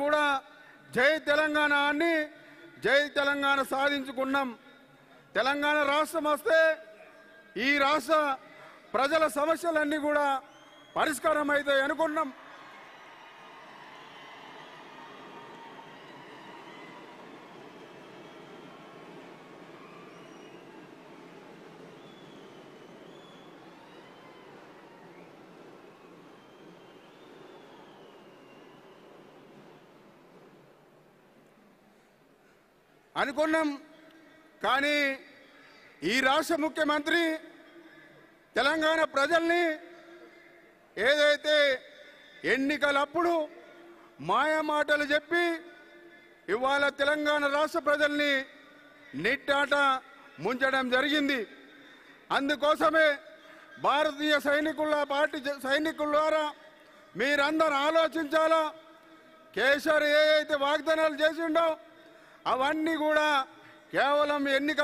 ప్రభుత్వం కూడా జై తెలంగాణ అని జై తెలంగాణ సాధించుకున్నాం తెలంగాణ రాష్ట్రం వస్తే ఈ రాష్ట్ర ప్రజల సమస్యలన్నీ కూడా పరిష్కారం అవుతాయి అనుకున్నాం అనుకున్నాం కానీ ఈ రాష్ట్ర ముఖ్యమంత్రి తెలంగాణ ప్రజల్ని ఏదైతే ఎన్నికలప్పుడు మాయమాటలు చెప్పి ఇవాళ తెలంగాణ రాష్ట్ర ప్రజల్ని నిట్టాట ముంచడం జరిగింది అందుకోసమే భారతీయ సైనికుల పార్టీ సైనికుల ద్వారా మీరందరూ ఆలోచించాలా కేసీఆర్ ఏ అయితే వాగ్దానాలు చేసిండో అవన్నీ కూడా కేవలం ఎన్నిక